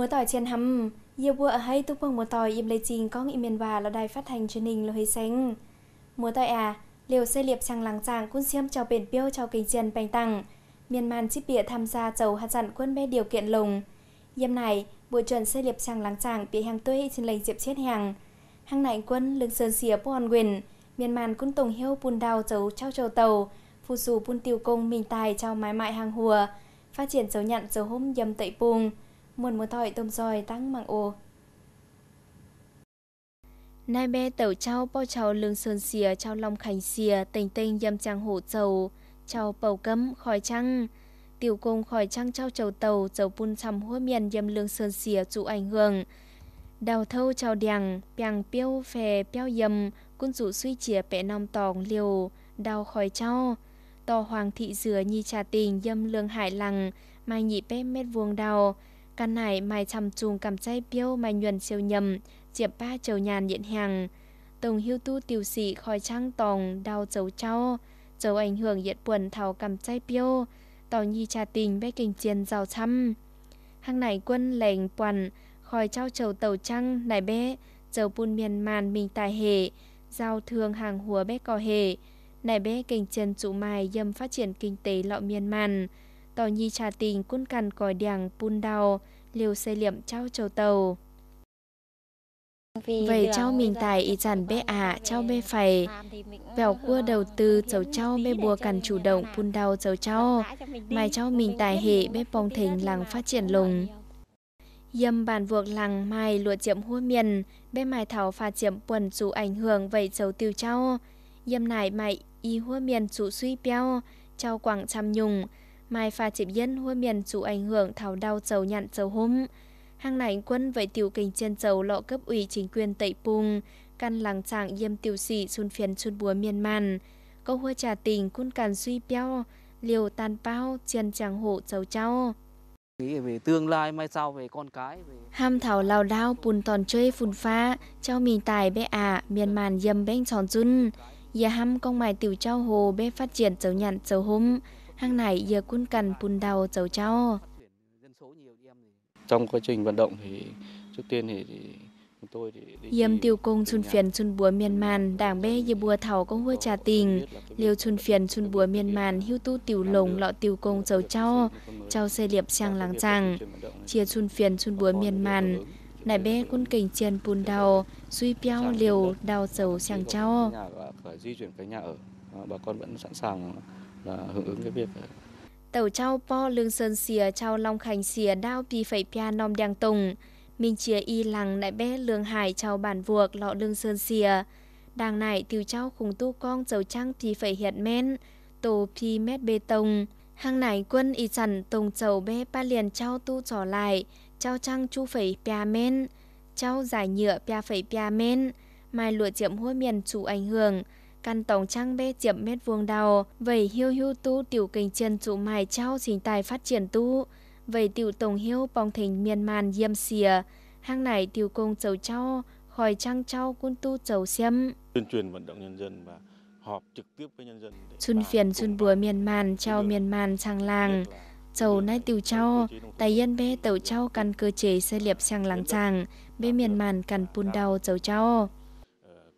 Mưa tỏi trên hầm, yêu vua ở hay túc bằng mùa tỏi im lấy chín có nghị miền và là đài phát hành truyền hình là hơi xanh. Mùa tỏi à, liều xe liệp sang làng tràng quân xiêm cho biển biêu cho kinh chiến bành tăng. Miền màn chip bịa tham gia chầu hạt dặn quân bê điều kiện lùng Yêm này, bộ chuẩn xe liệp sang làng tràng bị hàng tuê trên lệnh diệp chết hàng. Hàng nạnh quân lưng sơn xìa bọn quyền. Miền màn quân tùng hiêu bùn đào chầu trao chầu tàu. Phù dù bùn tiêu công mình tài trao mái mại hàng hùa. Phát triển dấu nhận dấu hôm yầm tẩy bùng muốn một thỏi tôm giòi tăng mạng ô. Nai bè tẩu trao bao trao lương sơn xìa trao lòng khánh xìa tình tinh dâm trang hổ dầu trao bầu cấm khỏi trăng tiểu cung khỏi trăng trao trầu tàu dầu bun sầm hua miền dâm lương sơn xìa chủ ảnh hưởng đào thâu trao đèng bèng piêu phè piêu dầm quân rủ suy chìa pẹ nong tòng liều đào khỏi trao to hoàng thị dừa nhi trà tình dâm lương hải lằng mai nhị pem mét vuông đào Căn này mày chầm chùm cầm chai biêu mày nhuần siêu nhầm, diệp ba trầu nhàn điện hàng. tùng hưu tu tiêu sĩ khỏi trang tòng, đau chấu trao, chấu ảnh hưởng diện buồn thảo cầm chai biêu, tàu nhi trà tình bé kinh chiên giàu chăm. Hàng này quân lệnh quằn, khỏi trao trầu tàu trăng, này bé, chầu bùn miền màn mình tài hệ, giao thương hàng hùa bé cò hệ. Này bé kinh chân trụ mài dâm phát triển kinh tế lọ miền màn, tỏ nhi trà tình cun cằn còi đèng pun đào liều xây liệm trao châu tàu vậy trao mình tài ý chẳng bê ạ à, trao bê phải vẻo cua đầu tư cháu trao bê bùa cằn chủ động pun đào cháu trao mài trao mình tài hệ bê bong thỉnh làng phát triển lùng Dâm bản vuộc làng mai lụa chiếm hua miền, bê mai thảo pha chiếm quần dù ảnh hưởng vậy chấu tiêu trao. Dâm nải mại y hua miền dù suy beo, trao quảng trăm nhùng, mai pha chịp dân hua miền chủ ảnh hưởng thảo đau chầu nhặn chầu hôm. Hàng này quân vậy tiểu kinh trên chầu lọ cấp ủy chính quyền tẩy pùng, căn làng trạng yêm tiểu sĩ xuân phiền xuân búa miền màn. Câu hua trà tình cun càn suy beo, liều tàn bao, chiên chàng hộ chầu trao về tương lai mai sau về con cái về... ham thảo lao đao bùn tòn chơi phun pha cho mình tài bé à miền màn dầm bên tròn run giờ ham công mài tiểu trao hồ bé phát triển dấu nhặn dấu hôm hàng này giờ quân cần bùn đầu cháu cho. Trong quá trình vận động thì trước tiên thì, thì Yêm tiêu cung chun phiền chun búa miền màn, đảng bê giờ bùa thảo có hua trà tình. Liêu chun phiền chun búa miền màn, hưu tu tiểu lồng lọ tiêu cung dầu cho trao xe liệp sang láng tràng. Chia chun phiền chun búa miền màn, nại bê quân kình chiền bùn đào, suy piao liều đào dầu sang cho. Di chuyển cái nhà ở, bà con vẫn sẵn sàng là hưởng ứng cái việc tàu trao po lương sơn xìa trao long khánh xìa đao pì phẩy pia nom đàng tùng minh chia y lằng đại bé lương hải trao bản vuộc lọ lương sơn xìa đàng này tiêu trao khùng tu con dầu trăng pì phẩy hiện men tổ pì mét bê tông hàng này quân y chẳng tùng dầu bé ba liền trao tu trò lại trao trăng chu phẩy pia men trao giải nhựa pia phẩy pia men mai lụa chiệm hôi miền chủ ảnh hưởng căn tổng trang bê chậm mét vuông đào vậy hiu hiu tu tiểu kinh chân trụ mài trao sinh tài phát triển tu vậy tiểu tổng hiu bong thành miền màn diêm xìa hang này tiểu công chầu trao khỏi trăng trao quân tu chầu xem tuyên truyền vận động nhân dân và họp trực tiếp với nhân dân xuân phiền xuân bùa miền màn trao miền màn sang làng chầu nay tiểu trao tài yên bê tàu trao căn cơ chế xây liệp sang làng chàng bê miền màn cằn pun đau chầu trao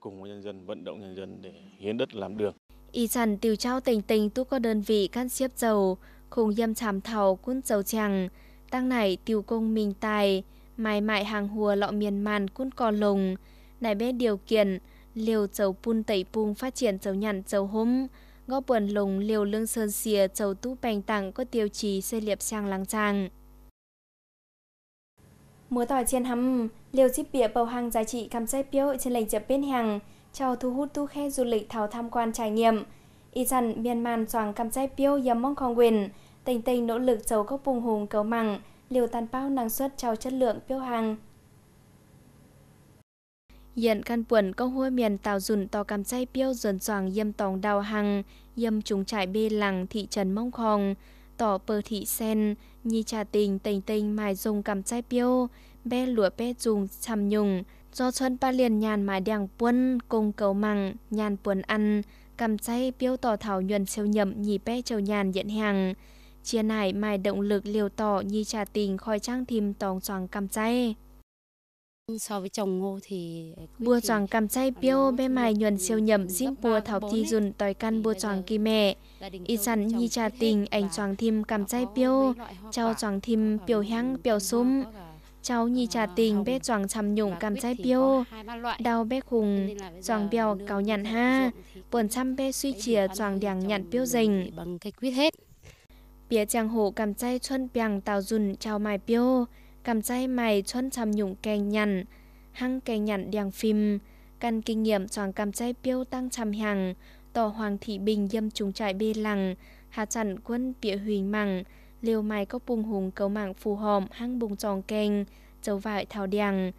cùng với nhân dân vận động nhân dân để hiến đất làm đường. Y chẳng tiêu trao tình tình tu có đơn vị can xếp dầu, khung dâm chàm thầu quân dầu chẳng, tăng này tiêu công minh tài, mài mại hàng hùa lọ miền màn quân cò lùng, này bên điều kiện, liều dầu pun tẩy pung phát triển dầu nhằn dầu hôm, ngõ buồn lùng liều lương sơn xìa dầu tu bành tặng có tiêu chí xây liệp sang láng tràng. Múa tỏi trên hầm, liều chip bìa bầu hàng giá trị cầm xe biếu trên lệnh chợ bên hàng, cho thu hút du khe du lịch thảo tham quan trải nghiệm. Y dặn Myanmar soàng cầm xe biếu yếm mong con quyền, tình tình nỗ lực giấu các vùng hùng cầu mẳng, liều tàn bao năng suất cho chất lượng biếu hàng. Hiện căn quần công hôi miền tàu dùn to cầm say piêu dần soàng yêm tòng đào hàng, yêm trúng trại bê làng thị trấn mong khong, tỏ bờ thị sen nhi trà tình tình tình mài dùng cầm chai piêu bé lụa bé dùng chầm nhùng do chân ba liền nhàn mài đằng quân cùng cầu mằng nhàn buồn ăn cầm chay piêu tỏ thảo nhuần siêu nhậm nhì bé trầu nhàn diện hàng chia nải mài động lực liều tỏ nhi trà tình khói trang thìm tòng xoàng cầm chay So với trồng ngô thì ờ, bùa choàng cầm chay à, piêu bê mài nhuần siêu nhậm xin bùa thảo thi dùn tòi căn bùa choàng kỳ mẹ y sẵn nhi trà tình ảnh choàng thim cầm chay piêu trao choàng thim piêu hăng piêu sum cháu nhi trà tình bé choàng chăm nhủng cầm chay piêu đau bé khùng choàng bèo cáo nhặn ha buồn chăm bé suy chìa choàng đèng nhận piêu dành bằng cách quyết hết bia chàng hộ cầm chay xuân bèng tàu dùn chào mài piêu cảm chay mày chôn chăm nhũng kèn nhằn, hăng kèn nhằn đèng phim, căn kinh nghiệm chọn cảm chay piêu tăng chăm hằng, tỏ hoàng thị bình dâm trùng trại bê lằng, hạ chặn quân bịa huỳnh mằng, liều mày có bùng hùng cầu mạng phù hòm hăng bùng tròn kèn, châu vải thảo đèng.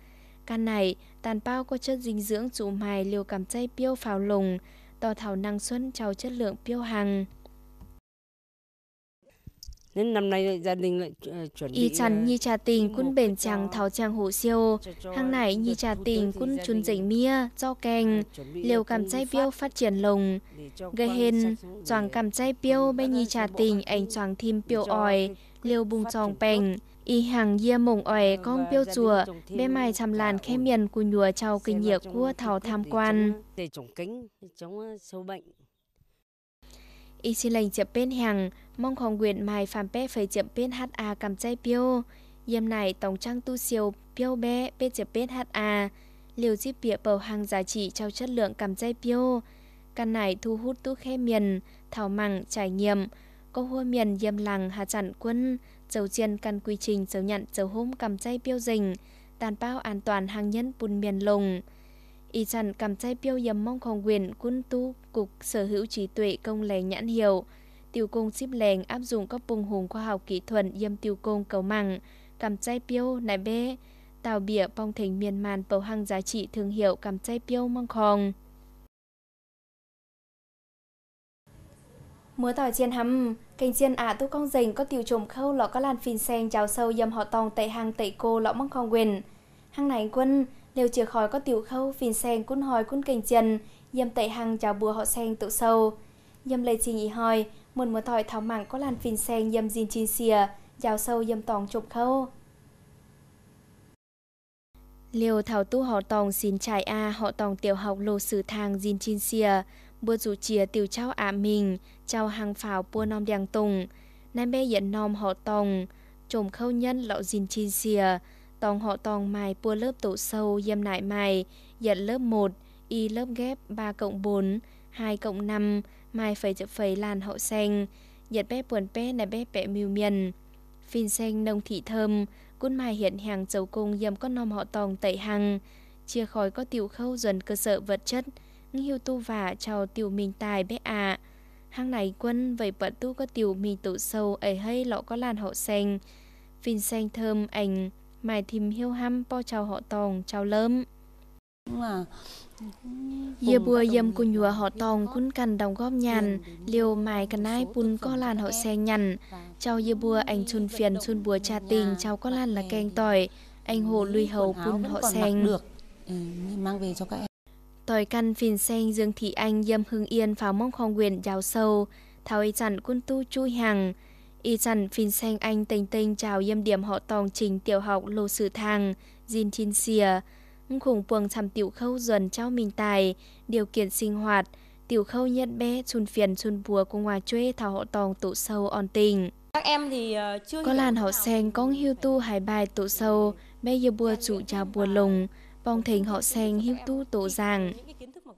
Căn này, tàn bao có chất dinh dưỡng chủ mài liều cảm chay piêu phào lùng, tỏ thảo năng xuân trao chất lượng piêu hằng nên năm nay gia đình lại ờ, chuẩn bị. Y chăn ờ, như cha tình quân bền chàng thảo trang hồ siêu. Hàng này như cha tình quân chun dậy mía, do kèng, ờ, liều cảm chay biêu phát triển lồng. Gây hên, choàng cảm chay biêu bên như cha tình ảnh choàng thêm biêu ỏi, liều bùng tròn bèng. Y hàng dìa mộng ỏi con biêu chùa, bê mai chăm làn khe miền của nhùa trao kinh nhựa của thảo tham quan. Để chống kính, chống sâu bệnh. อีชิเลงเจ็บเป็นแห่งมองของเวียนไม้ฟามเป้เฟยเจ็บเป็นฮัดอากําใจเปียวเยี่ยมไหนตองจังตู้เซียวเปียวเบ้เป้เจ็บเป็นฮัดอา liều chi bịa bầu hàng giá trị trao chất lượng cảm dây piêu. Căn này thu hút tu khe miền, thảo mẳng, trải nghiệm. Cô hua miền yêm làng hà chặn quân, dầu chiên căn quy trình dầu nhận dầu hôm cảm dây piêu rình, tàn bao an toàn hàng nhân bùn miền lùng. Y chăn cầm chai piêu yầm mong khong quyền quân tu cục sở hữu trí tuệ công lành nhãn hiệu. Tiêu cung xíp lành áp dụng các bùng hùng khoa học kỹ thuật yêm tiêu cung cầu mẳng. Cầm chai piêu nại bê. Tàu bịa bong thành miền màn bầu hăng giá trị thương hiệu cầm chai piêu mong khong. Mới tỏi chiên hầm, cành chiên ả à tu con dành có tiêu trùm khâu lọ có làn phin sen chào sâu dầm họ tòng tại hàng tẩy cô lọ mong khong quyền. Hàng này quân, nếu chưa khỏi có tiểu khâu phìn sen cún hỏi cún cành chân, dâm tẩy hằng chào bùa họ sen tự sâu. Dâm lệ trình ý hỏi, muốn một thỏi thảo mảng có làn phìn sen dâm dìn chín xìa, chào sâu dâm tòng chụp khâu. Liều thảo tu họ tòng xin trải a họ tòng tiểu học lô sử thang dìn chín xìa, bùa rủ chìa tiểu trao ả mình, trao hàng pháo bùa nom đèng tùng, nay mê dẫn nom họ tòng, trộm khâu nhân lọ dìn chín xìa, Tòng họ tòng mài pua lớp tổ sâu dâm nại mài, dặn lớp 1, y lớp ghép 3 cộng 4, 2 cộng 5, mai phẩy chập phẩy làn hậu xanh, dặn bếp buồn bé này bếp bẹ miêu miền. Phin xanh nông thị thơm, cún mai hiện hàng dầu cung dâm con nom họ tòng tẩy hằng, chia khỏi có tiểu khâu dần cơ sở vật chất, nghiêu tu vả chào tiểu mình tài bé ạ. À. Hang này quân vậy bận tu có tiểu mình tự sâu ấy hay lọ có làn họ xanh, phin xanh thơm ảnh mài thìm hiêu ham po chào họ tòng chào lơm Giờ bùa dầm của nhùa họ tòn cũng cần đóng góp nhàn, liều mài cần ai bùn co lan họ xe nhằn. Chào giờ bùa anh chun phiền chun bùa trà tình, chào co lan là keng tỏi, anh hồ lùi hầu bùn họ sen. Được, ừ, mang về cho các em. Tỏi căn phiền sen dương thị anh dâm hưng yên pháo mong khong quyền giáo sâu, thảo y chẳng quân tu chui hàng. Y chẳng phìn xanh anh tình tình chào yêm điểm họ tòng trình tiểu học lô sử thang, Jin Chin Xìa. Khủng quần thăm tiểu khâu dần trao mình tài, điều kiện sinh hoạt, tiểu khâu nhận bé chun phiền chun bùa của ngoài chuê thảo họ tòng tụ sâu on tình. Các em thì ờ, chưa Có làn họ sen con hiu tu hải bài tụ sâu, bé giờ bùa chủ chào bùa lùng, bong thình họ sen hiu tu tụ giảng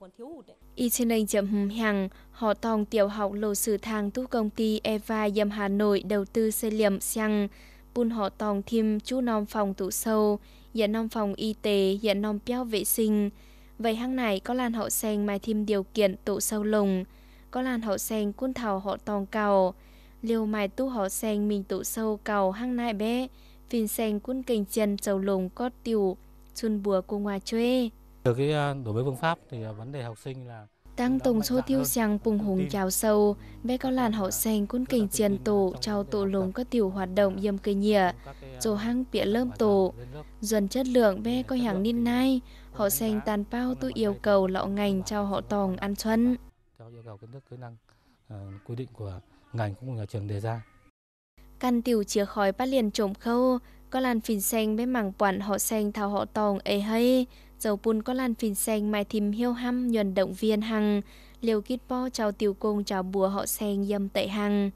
mà còn thiếu hụt đấy. Y trên đành chậm hằng họ tòng tiểu học lầu sử thang tu công ty Eva Dâm Hà Nội đầu tư xây liệm xăng, bùn họ tòng thêm chú non phòng tủ sâu, dẫn dạ non phòng y tế, dẫn dạ non béo vệ sinh. Vậy hang này có làn họ sen mai thêm điều kiện tụ sâu lùng có làn họ sen cuốn thảo họ tòng cầu, liều mai tu họ sen mình tụ sâu cầu hang này bé, phìn sen cuốn kênh chân trầu lùng có tiểu chun bùa cô ngoài chơi. Từ cái ờ, đổi mới phương pháp thì ờ, vấn đề học sinh là Tăng tổng số tiêu rằng bùng hùng giáo sâu, bé có làn họ xanh cũng kình chiến tổ trao tổ lùng các tiểu hoạt động ờ, yêm cây nhịa, dồ hăng bịa lơm tổ. Dần chất lượng bé có hàng niên nay họ xanh tàn bao tôi yêu cầu lọ ngành cho họ tòng ăn xuân. Theo yêu cầu kiến thức kỹ năng quy định của ngành cũng như nhà trường đề ra. Căn tiểu chìa khói bắt liền trộm khâu, có làn phìn xanh bé mảng quản họ xanh thao họ tòng ê hay, dầu bùn có lan phìn xanh mai thìm hiêu hăm nhuần động viên hằng liều kít po chào tiểu cung chào bùa họ sen dâm tệ hằng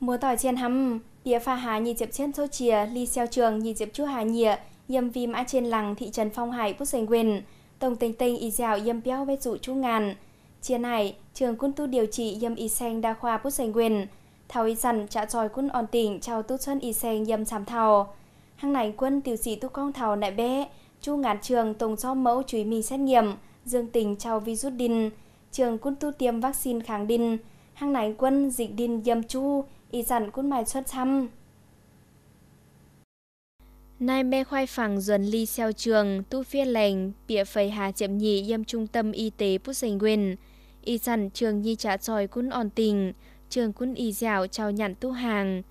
múa tỏi trên hăm bia pha hà nhị chập trên sô chìa ly xeo trường nhị chập chu hà nhịa yêm vi mã trên lằng thị trần phong hải bút sành quyền tổng tình tình y dạo yêm béo vết dụ chu ngàn chia này trường quân tu điều trị yêm y sen đa khoa bút sành quyền thảo y dằn trả tròi quân on tỉnh chào tu xuân y sen yêm sàm thảo hăng này quân tiểu sĩ tu con thảo nại bé Chu ngán trường tổng cho mẫu chuối mì xét nghiệm, dương tình trao virus đinh, trường cun tu tiêm vaccine kháng đinh, hàng nái quân dịch đinh dâm chu, y dặn cun mài xuất thăm Nay mê khoai phẳng dần ly xeo trường, tu phiên lành, bịa phầy hà chậm nhị dâm trung tâm y tế Pút Sành Nguyên. Y dặn trường nhi trả tròi cun on tình, trường cun y dạo trao nhận tu hàng.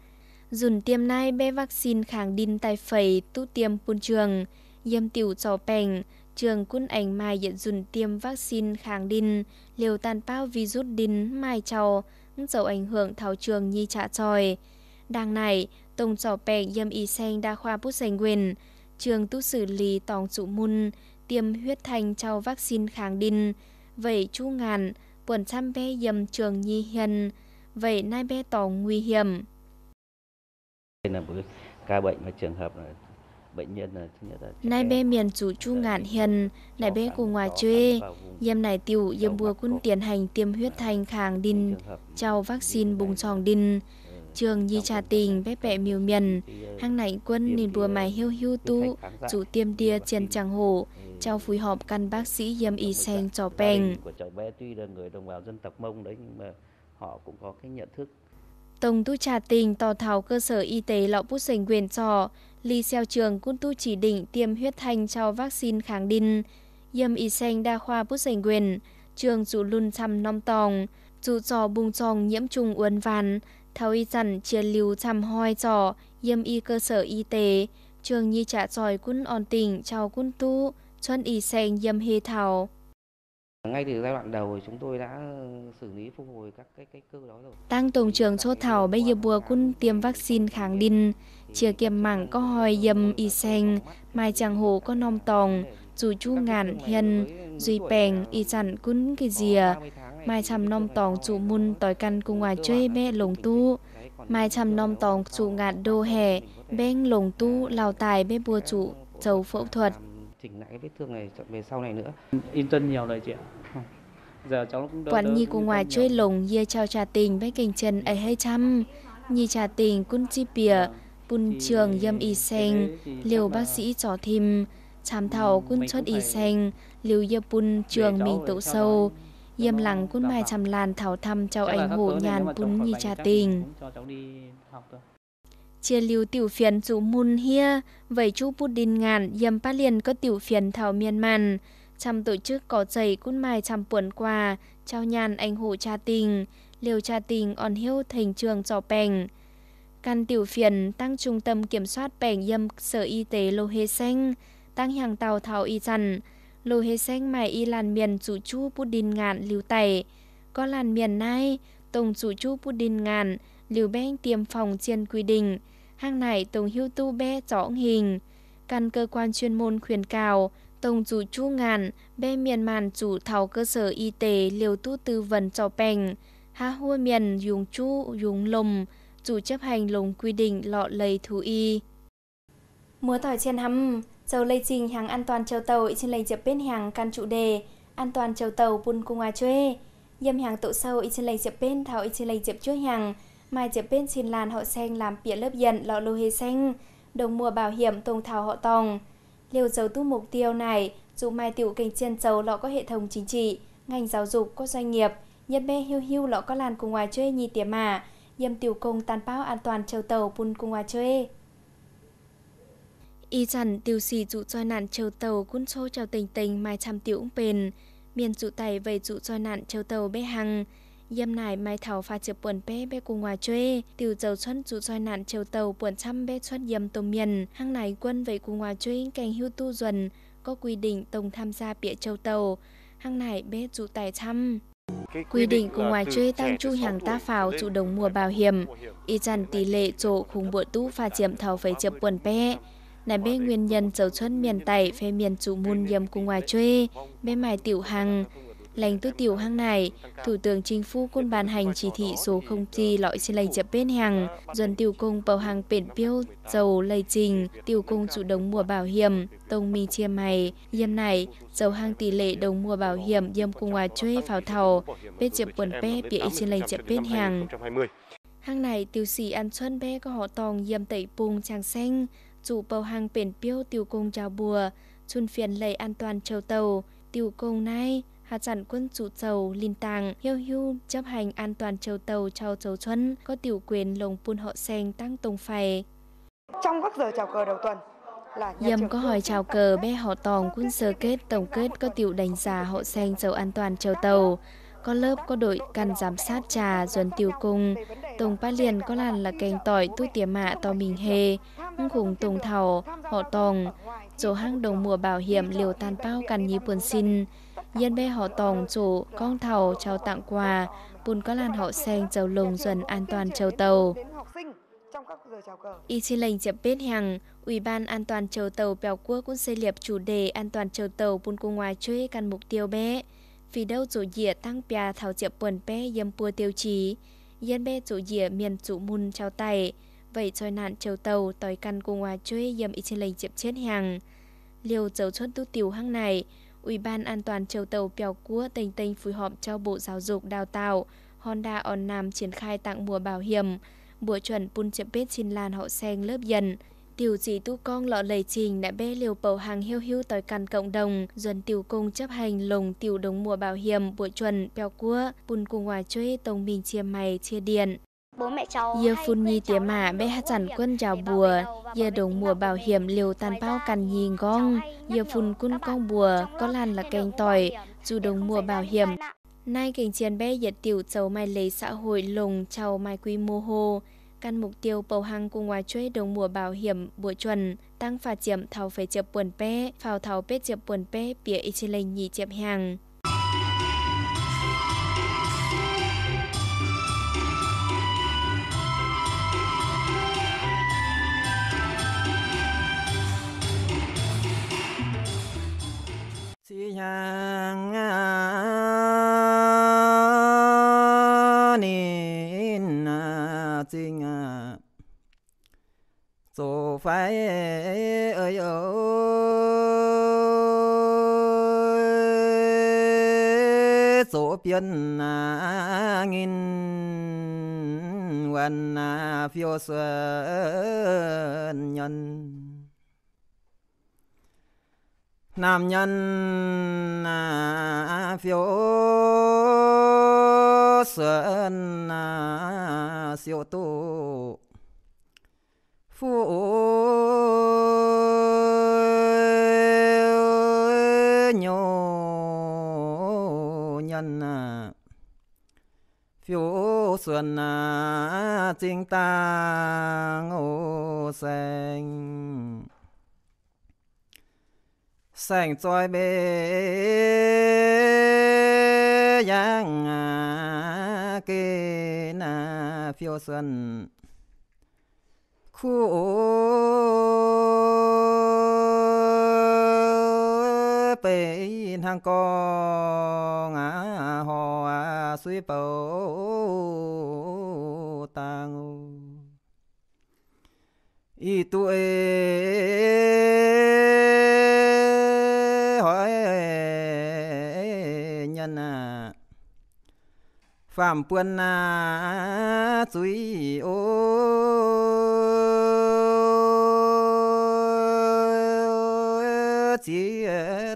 Dùn tiêm nay bê vaccine kháng đinh tài phầy tu tiêm pun trường, Yêm tiểu cho bèn, trường quân ảnh mai nhận dùn tiêm vaccine kháng đinh, liều tàn bao virus đinh mai trầu, dầu ảnh hưởng thảo trường nhi trả tròi. đang này, tổng trò bèn yêm y sen đa khoa bút giành quyền, trường tu xử lý tòng trụ môn tiêm huyết thanh trao vaccine kháng đinh, vậy chu ngàn, quần trăm bé yêm trường nhi hiền, vậy nay bé tòng nguy hiểm. Đây là một ca bệnh và trường hợp là bệnh nhân là thứ nhất là nay bê miền chủ chu ngạn hiền này bê của ngoài chơi yêm này tiểu yêm bùa quân tiến hành tiêm huyết thanh khang vâng, đinh trao vaccine bùng tròn đinh trường nhi ừ, trà tình bé bẹ miều miền ờ, hang nãy quân nên bùa mày hiu hiu tu chủ tiêm đia trên tràng hồ trao phối họp căn bác sĩ yêm y sen trò peng họ cũng có cái nhận thức Tổng tu trà tình tò thảo cơ sở y tế lọ bút sành quyền trò Li xeo trường cũng tu chỉ định tiêm huyết thanh cho vaccine kháng đinh. Yêm y xanh đa khoa bút giành quyền, trường dụ lun chăm nong tòng, dụ trò bùng tròn nhiễm trùng uốn vàn, thao y dặn chia lưu chăm hoi trò, yêm y cơ sở y tế, trường nhi trả tròi cun on tỉnh cho cun tu, chân y xanh yêm hê thảo. Ngay từ giai đoạn đầu chúng tôi đã ờ, xử lý phục hồi các cái, cái cơ đó rồi. Tăng Tổng trưởng Chô Thảo bây giờ bùa cun tiêm vaccine kháng đinh, Chia kiềm mảng có hoi dâm y sen, mai chàng hồ có nong tòng, dù chu ngàn hiền, duy bèng y chẳng cún cái dìa. Mai chăm nong tòng chủ mun tỏi căn cùng ngoài chơi mẹ lồng tu. Mai chăm nong tòng chủ ngàn đô hè, bên lồng tu lào tài bên bùa chủ, chầu phẫu thuật. Chỉnh lại cái vết thương này về sau này nữa. In tân nhiều lời chị ạ. Giờ cháu cũng đỡ, Quản nhi cùng ngoài chơi lồng dê trao trà tình với kênh chân ấy hay chăm. Nhi trà tình cún chi bìa, bun trường yêm y sen liều bác sĩ trò thim chàm thảo quân chốt y sen liều yê bun trường mình tụ sâu yêm lặng quân mai chàm làn thảo thăm cháu anh hộ nhàn bun nhi cha tình chia lưu tiểu phiền chú mun hia vậy chú bút đinh ngàn yêm pa liền có tiểu phiền thảo miên màn chăm tổ chức có dày cún mai chăm puẩn quà trao nhàn anh hộ cha tình liều cha tình on hiu thành trường trò bèng Căn tiểu phiền tăng trung tâm kiểm soát bẻng dâm sở y tế Lô Hê Xanh, tăng hàng tàu thảo y dằn, Lô Hê Xanh mài y làn miền chủ chú bút đinh ngạn lưu tẩy. Có làn miền nay, tổng chủ chú bút đinh ngạn, lưu beng tiêm phòng trên quy định, hàng này tổng hưu tu bé rõ hình. Căn cơ quan chuyên môn khuyên cáo, tổng chủ chú ngàn, bé miền màn chủ thảo cơ sở y tế liều tu tư vấn cho bènh, ha hua miền dùng chú, dùng lùm, dù chấp hành lồng quy định lọ lầy thú y. mưa tỏi trên hầm, châu lây trình hàng an toàn châu tàu trên lây dập bên hàng can trụ đề, an toàn châu tàu buôn cung à chuê. Nhâm hàng tụ sâu trên lây dập bên thảo trên lây dập chuối hàng, mai dập bên trên làn họ xanh làm bịa lớp dần lọ lô hê xanh, đồng mùa bảo hiểm tông thảo họ tòng. Liều dấu tu mục tiêu này, dù mai tiểu kênh trên dầu lọ có hệ thống chính trị, ngành giáo dục có doanh nghiệp, nhân bê hiu hiu lọ có làn cùng ngoài chơi nhì tiềm mà, nhằm tiểu công tàn bao an toàn châu tàu bùn Cung hòa chơi Y chẳng tiêu xì dụ cho nạn châu tàu cun xô chào tình tình mai chăm tiểu ung bền, miền dụ tài về dụ cho nạn châu tàu bê hằng, Yêm nải mai thảo pha chữa buồn bê bê cùng ngoài chơi, tiểu dầu xuân dụ soi nạn chiều tàu buồn trăm bê xuân yêm tổ miền, hang này quân về cùng ngoài chơi cành hưu tu duần, có quy định tổng tham gia bịa châu tàu, hang này bê dụ tài trăm. Quy định của ngoài chơi tăng chu hàng ta pháo chủ động mua bảo hiểm, y chẳng tỷ lệ chỗ khung bộ tú và chiếm thảo phải chập quần pe. Này bê nguyên nhân dấu chân miền tẩy phê miền chủ môn nhầm của ngoài chơi, bê mài tiểu hàng, lành tư tiểu hang này, Thủ tướng Chính phủ côn bàn hành chỉ thị số không chi lõi xin lành chập bên hàng, dân tiểu công bầu hàng biển biêu, dầu lây trình, tiểu công chủ đống mùa bảo hiểm, tông minh chia mày, dâm này, dầu hàng tỷ lệ đồng mùa bảo hiểm dâm cung à chơi pháo thầu, bết chập quần pe bị xin lành chập bên hàng. Hang này tiểu sĩ ăn xuân bé có họ tòng dâm tẩy bùng chàng xanh, chủ bầu hàng biển biêu tiểu công chào bùa, xuân phiền lầy an toàn châu tàu, tiểu công nay hạt sản quân chủ tàu linh tàng hiêu hiu chấp hành an toàn châu tàu cho châu xuân có tiểu quyền lồng buôn họ sen tăng tông phày trong các giờ chào cờ đầu tuần dầm có hỏi chào cờ bé họ tòng quân sơ kết tổng kết có tiểu đánh giá họ sen dầu an toàn châu tàu có lớp có đội cần giám sát trà duẩn tiêu cung tùng ba liền có làn là kênh tỏi tu tỉa mạ to mình hề khủng tùng thảo họ tòng chỗ hang đồng mùa bảo hiểm liều tan bao cằn nhí buồn xin dân bê họ tổng chủ con thầu trao tặng quà, bùn có làn họ sen châu lùng dần an toàn châu tàu. Y trên lệnh chậm biết hàng, Ủy ban An toàn châu tàu Bèo Quốc cũng xây liệp chủ đề an toàn châu tàu bùn cung ngoài chơi căn mục tiêu bé. Vì đâu chủ dịa tăng pia thảo chậm quần bé dâm pua tiêu chí. dân bê chủ dịa miền chủ môn trao tay. Vậy trôi nạn châu tàu tòi căn cung ngoài chơi dâm y trên lệnh chậm chết hàng. Liều dấu chốt tu tiểu hăng này, Ủy ban An toàn châu tàu Pèo Cua Tênh Tênh phối hợp cho Bộ Giáo dục Đào tạo, Honda On Nam triển khai tặng mùa bảo hiểm, mùa chuẩn Pun Chepet xin Lan họ sen lớp dần. Tiểu chỉ tu con lọ lầy trình đã bê liều bầu hàng hiêu hiu tới căn cộng đồng, dần tiểu cung chấp hành lồng tiểu đống mùa bảo hiểm bộ chuẩn Pèo Cua, Pun cùng ngoài chơi tông mình chia mày chia điện. Bố mẹ cháu Giờ phun nhi tía mà bé hát chẳng quân chào bùa Giờ đồng mùa bảo hiểm liều tàn bao cằn nhì gong Giờ phun quân con bùa Có làn là canh tỏi Dù đồng mùa bảo hiểm Nay cảnh chiến bé giật tiểu cháu mai lấy xã hội lùng chào mai quy mô hồ Căn mục tiêu bầu hàng cùng ngoài chuối đồng mùa bảo hiểm buổi chuẩn Tăng phạt chiếm thảo phải chập buồn pe Phào thảo bếp chập buồn pe Bịa y chê lệnh nhì chập hàng là phiêu sơn nhân nam nhân à, phiêu sơn à, siêu tu phụ ส่วนนาจริงตางโอแสง แสงจอยเบยังเกนาฟิวสันคู่เปย thăng hang co ngã hò à, suy bầu tang y tu e hỏi nhân à phạm quân à suy ô chi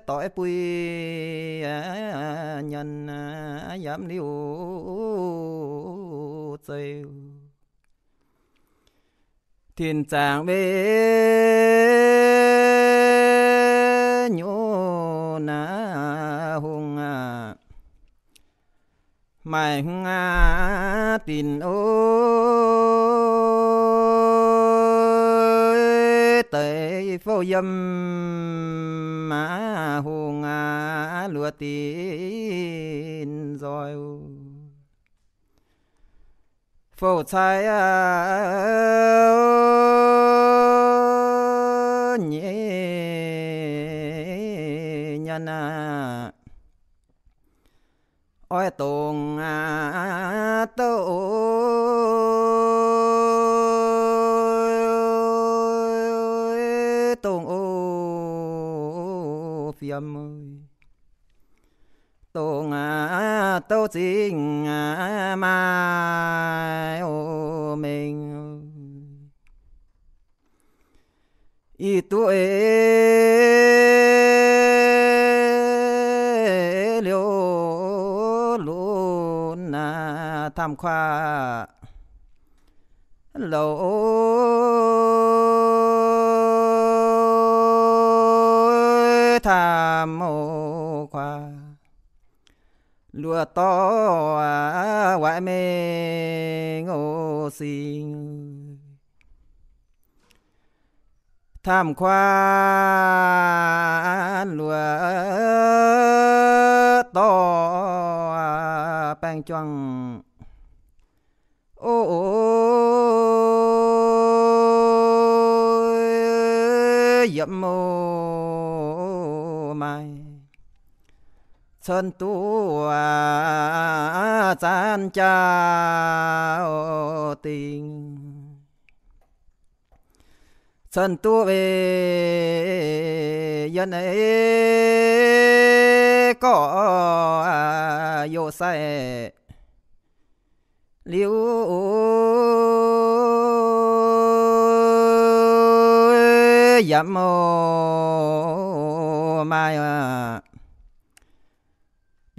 tội bùi à, nhân à, giảm liu trời thiên trạng bê nhô na hùng à mày hùng à tin ô tế phô dâm mà hồ ngã lùa tin rồi phô sai nhé nhân à ôi tùng à tôi tô chính à, mai ô mình y tuổi liêu luôn na à, tham khoa lỗ tham ô lúa to à ngoại mê ngô xin tham khoa lúa to à bang choang ô ô dậm mô Chân tu à san cha tình chân tu về dân ấy có à, vô sai liễu giảm mai à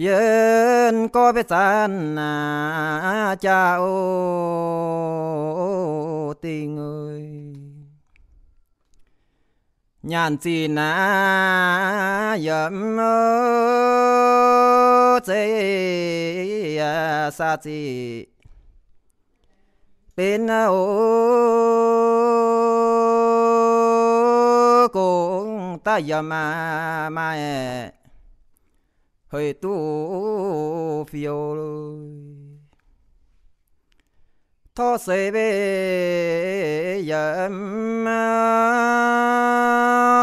yên có biết san à cha ô tình người nhàn xin à yếm ơ chế à sa chi bên à, ô cũng ta yếm mà mà hơi tu phiêu thọ sẽ bê yếm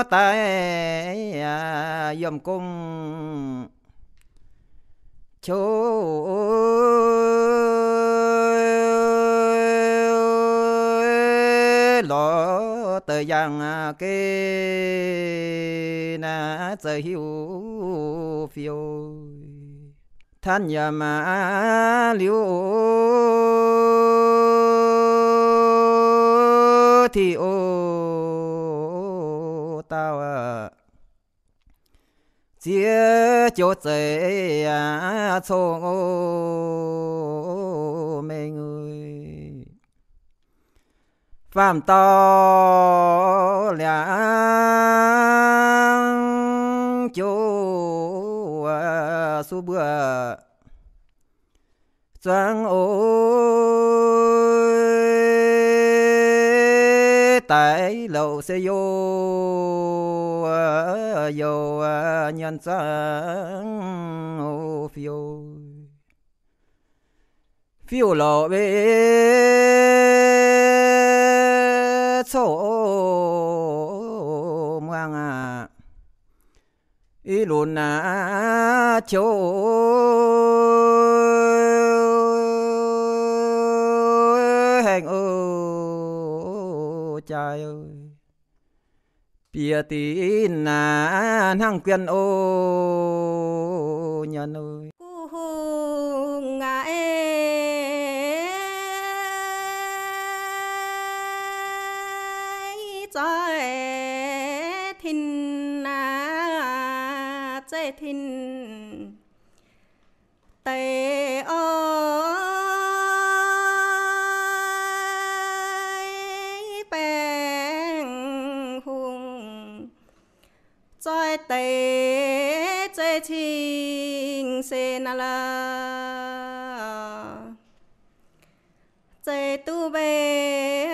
tai yếm cung chúa lỡ tự giang kê giờ hiu phiêu than nhà mà liu thì ô tao à chia chỗ dễ à cho ô mê người phạm to lẽ phương chỗ số bữa trang ôi tại lầu xe vô vô nhân sang ô phiêu phiêu lò bê chỗ ý luôn à, à, à chỗ hẹn ô trời ơi bia tí nà hăng quyền ô nhân ơi la Chạy tu bê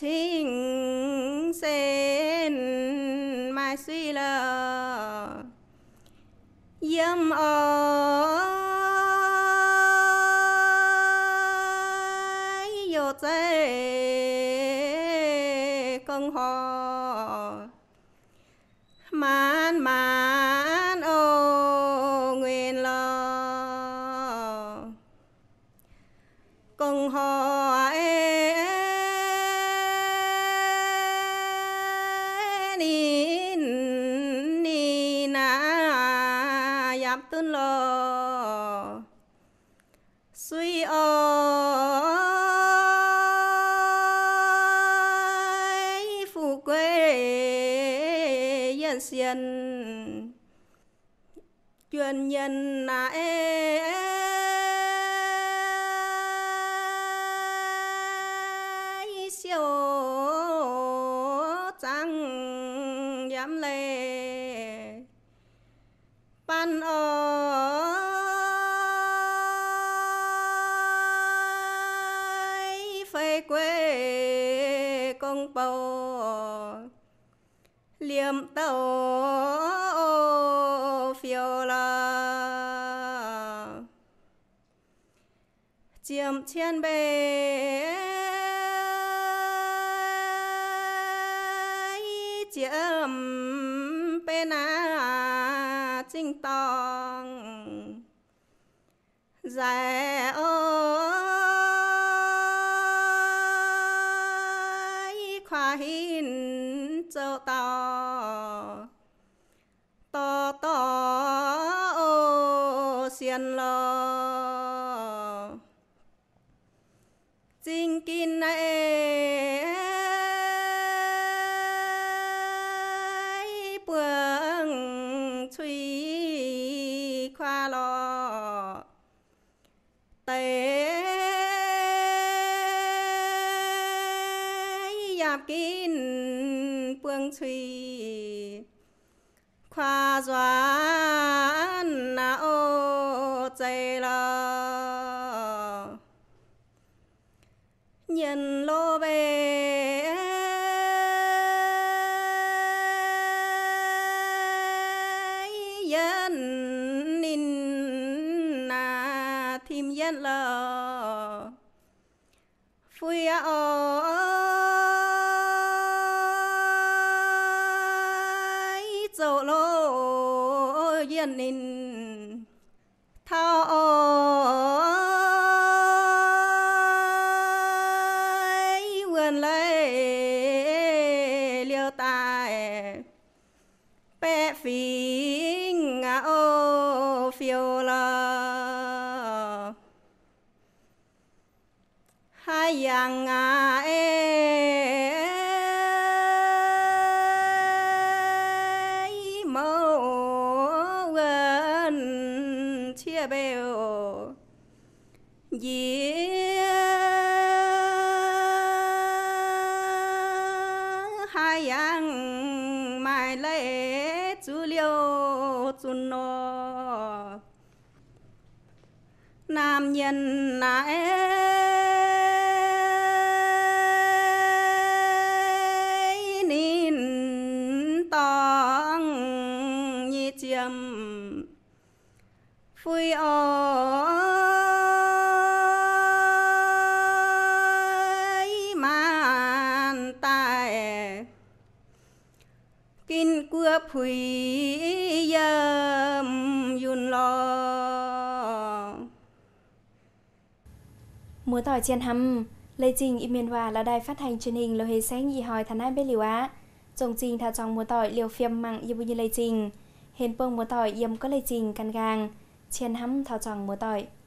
Chính sen mai suy lờ Dâm ơi xiên chuyên nhân là ê, ê siêu trăng dám lệ ban ơi đâu phiêu là chiếm thiên bề chiếm bên à chinh tòng dài ơi khoa hin châu tòng 人咯。thêm dân lờ phui ô chun no nam nhân na e nín tong nhi chiêm phui ô kín cua phùy Múa tỏi trên hầm, lây trình Imen Hòa là đài phát hành truyền hình lâu hề sáng y hỏi thần hai bên liều á. Dòng trình thà trong múa tỏi liều phim mạng y bù như lây trình. Hên bông múa tỏi yếm có lây trình căn gàng. Trên hầm thà trong múa tỏi.